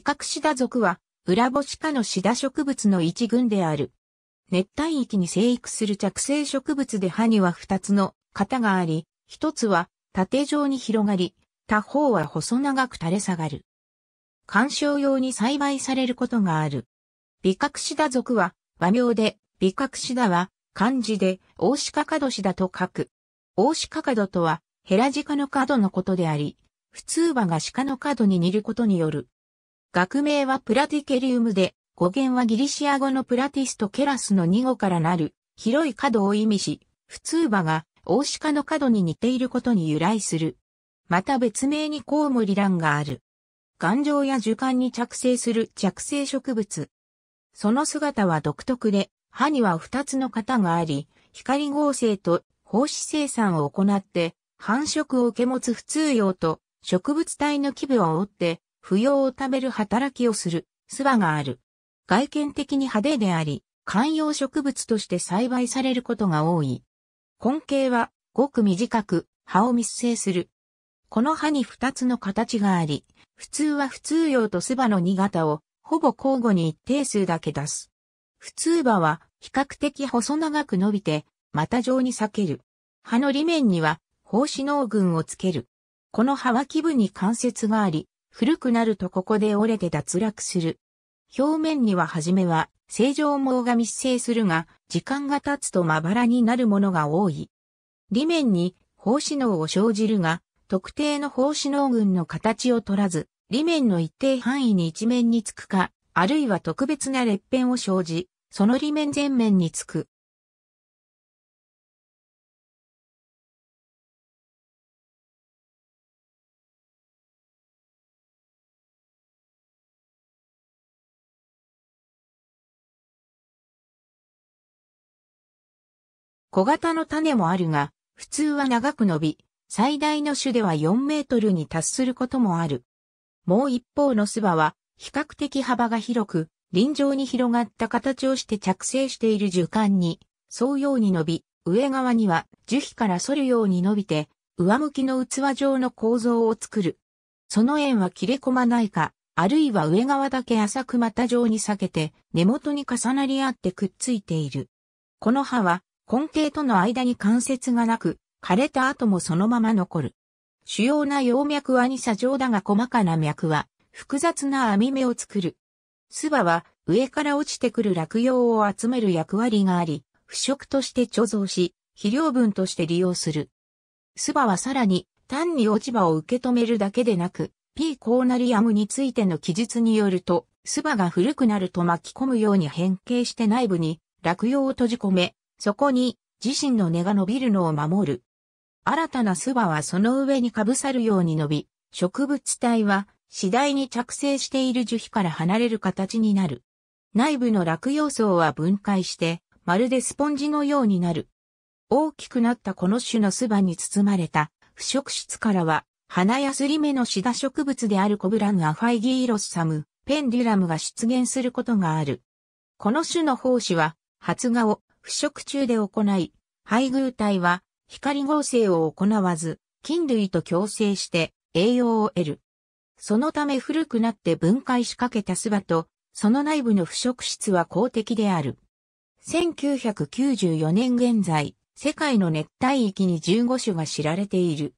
カクシダ属は、裏干し科のシダ植物の一群である。熱帯域に生育する着生植物で葉には二つの型があり、一つは縦状に広がり、他方は細長く垂れ下がる。観賞用に栽培されることがある。カクシダ属は和名で、カクシダは漢字で大鹿角シダと書く。大鹿角とはヘラジカの角のことであり、普通はが鹿の角に似ることによる学名はプラティケリウムで、語源はギリシア語のプラティスとケラスの二語からなる、広い角を意味し、普通葉が大鹿の角に似ていることに由来する。また別名にコウモリランがある。頑丈や樹幹に着生する着生植物。その姿は独特で、歯には二つの型があり、光合成と胞子生産を行って、繁殖を受け持つ普通葉と植物体の基部を覆って不要を食べる働きをする、巣場がある。外見的に派手であり、観葉植物として栽培されることが多い。根茎は、ごく短く、葉を密生する。この葉に二つの形があり、普通は普通葉と巣葉の二型を、ほぼ交互に一定数だけ出す。普通葉は、比較的細長く伸びて、股状に裂ける。葉の裏面には、胞子脳群をつける。この葉は基部に関節があり、古くなるとここで折れて脱落する。表面には初めは正常毛が密生するが、時間が経つとまばらになるものが多い。裏面に胞子脳を生じるが、特定の胞子脳群の形を取らず、裏面の一定範囲に一面につくか、あるいは特別な裂片を生じ、その裏面全面につく。小型の種もあるが、普通は長く伸び、最大の種では4メートルに達することもある。もう一方の巣葉は、比較的幅が広く、臨場に広がった形をして着生している樹幹に、沿うように伸び、上側には樹皮から反るように伸びて、上向きの器状の構造を作る。その円は切れ込まないか、あるいは上側だけ浅く股状に裂けて、根元に重なり合ってくっついている。この葉は根茎との間に関節がなく、枯れた後もそのまま残る。主要な葉脈は二砂状だが細かな脈は複雑な網目を作る。巣葉は上から落ちてくる落葉を集める役割があり、腐食として貯蔵し、肥料分として利用する。巣葉はさらに単に落ち葉を受け止めるだけでなく、P コーナリアムについての記述によると、巣葉が古くなると巻き込むように変形して内部に落葉を閉じ込め、そこに自身の根が伸びるのを守る。新たな巣場はその上にかぶさるように伸び、植物体は次第に着生している樹皮から離れる形になる。内部の落葉層は分解して、まるでスポンジのようになる。大きくなったこの種の巣場に包まれた腐食質からは、花やすり目のシダ植物であるコブランアファイギーロスサム、ペンデュラムが出現することがある。この種の胞子は、発芽を腐食中で行い、配偶体は光合成を行わず、菌類と共生して栄養を得る。そのため古くなって分解しかけた巣場と、その内部の腐食質は公的である。1994年現在、世界の熱帯域に15種が知られている。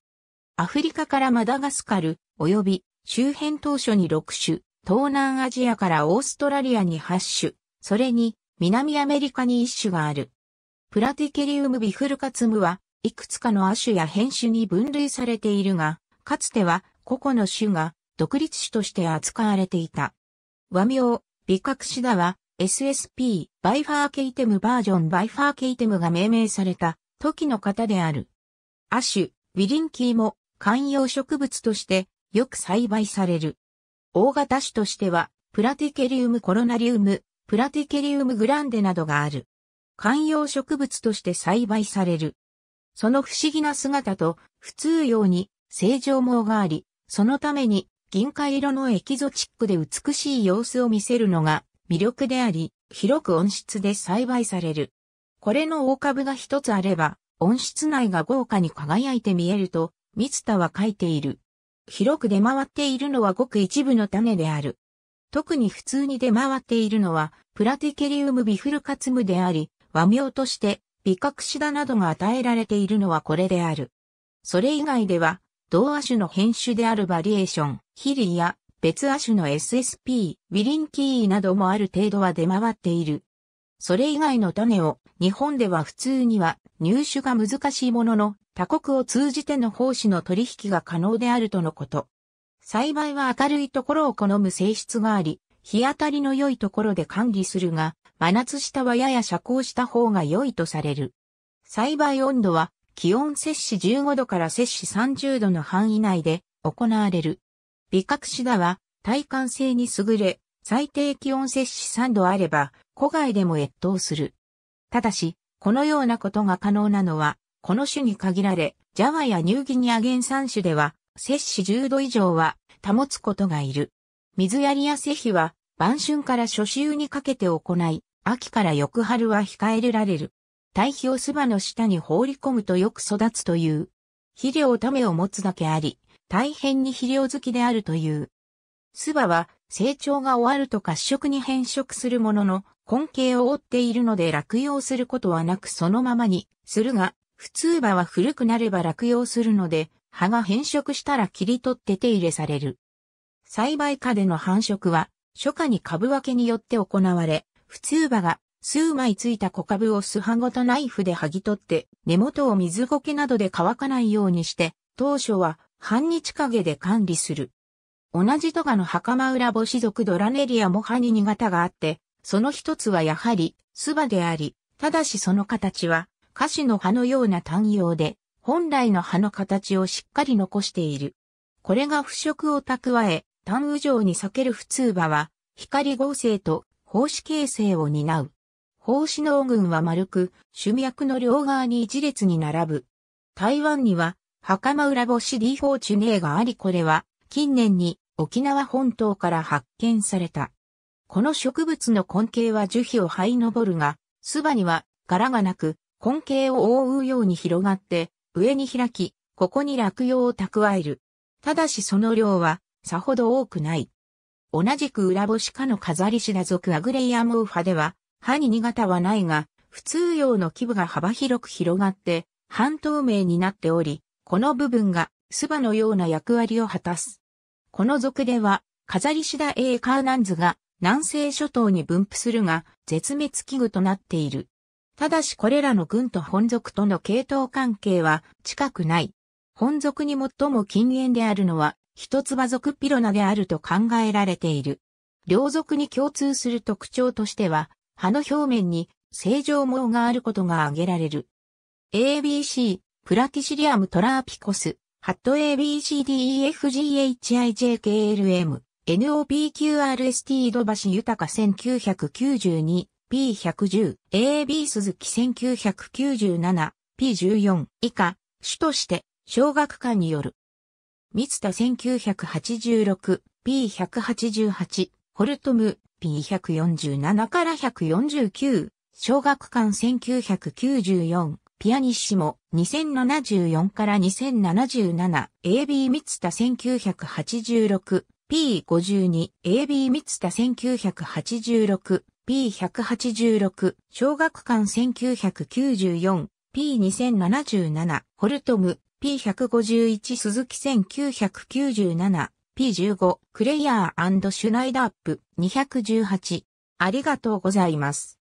アフリカからマダガスカル、及び周辺当初に6種、東南アジアからオーストラリアに8種、それに南アメリカに一種がある。プラティケリウムビフルカツムは、いくつかの亜種や変種に分類されているが、かつては個々の種が独立種として扱われていた。和名、ビカクシダは SSP バイファーケイテムバージョンバイファーケイテムが命名された時の方である。亜種、ウィリンキーも観葉植物としてよく栽培される。大型種としてはプラティケリウムコロナリウムプラティケリウムグランデなどがある。観葉植物として栽培される。その不思議な姿と、普通用に正常毛があり、そのために銀貨色のエキゾチックで美しい様子を見せるのが魅力であり、広く温室で栽培される。これの大株が一つあれば、温室内が豪華に輝いて見えると、三田は書いている。広く出回っているのはごく一部の種である。特に普通に出回っているのは、プラティケリウムビフルカツムであり、和名として、ビカクシダなどが与えられているのはこれである。それ以外では、同亜種の変種であるバリエーション、ヒリや別亜種の SSP、ウィリンキーなどもある程度は出回っている。それ以外の種を日本では普通には入手が難しいものの他国を通じての奉仕の取引が可能であるとのこと。栽培は明るいところを好む性質があり、日当たりの良いところで管理するが、真夏下はやや遮光した方が良いとされる。栽培温度は気温摂氏15度から摂氏30度の範囲内で行われる。美格シダは体感性に優れ、最低気温摂氏3度あれば、古外でも越冬する。ただし、このようなことが可能なのは、この種に限られ、ジャワやニューギニア原産種では、摂氏10度以上は保つことがいる。水やりや施肥は晩春から初秋にかけて行い、秋から翌春は控えられる。堆肥を巣場の下に放り込むとよく育つという。肥料ためを持つだけあり、大変に肥料好きであるという。巣場は成長が終わると褐色に変色するものの、根茎を覆っているので落葉することはなくそのままにするが、普通葉は古くなれば落葉するので、葉が変色したら切り取って手入れされる。栽培下での繁殖は、初夏に株分けによって行われ、普通葉が数枚ついた小株を素葉ごとナイフで剥ぎ取って、根元を水苔などで乾かないようにして、当初は半日陰で管理する。同じトガの袴裏母子族ドラネリアも葉に2型があって、その一つはやはり、巣バであり、ただしその形は、菓子の葉のような単葉で、本来の葉の形をしっかり残している。これが腐食を蓄え、単羽状に裂ける普通葉は、光合成と胞子形成を担う。胞子の群は丸く、主脈の両側に一列に並ぶ。台湾には、袴裏星 D4 チュネーがありこれは、近年に沖縄本島から発見された。この植物の根茎は樹皮を這い登るが、巣場には柄がなく、根茎を覆うように広がって、上に開き、ここに落葉を蓄える。ただしその量は、さほど多くない。同じく裏干し科の飾りシダ属アグレイアモウファでは、歯に2型はないが、普通用の基部が幅広く広がって、半透明になっており、この部分が巣場のような役割を果たす。この属では、飾りシダ A カーナンズが南西諸島に分布するが、絶滅危惧となっている。ただしこれらの軍と本族との系統関係は近くない。本族に最も近縁であるのは、一つ葉族ピロナであると考えられている。両族に共通する特徴としては、葉の表面に正常毛があることが挙げられる。ABC、プラティシリアムトラーピコス、ハット ABCDEFGHIJKLM、NOPQRST ドバシ豊か1992、P110、AB 鈴木1997、P14 以下、主として、小学館による。三田1986、P188、ホルトム、P147 から149、小学館1994、ピアニッシモ、2074から2077、AB 三田1986、P52、AB 三田1986、P186、小学館1994、P2077、ホルトム、P151 鈴木1997、P15、クレイヤーシュナイダーップ218。ありがとうございます。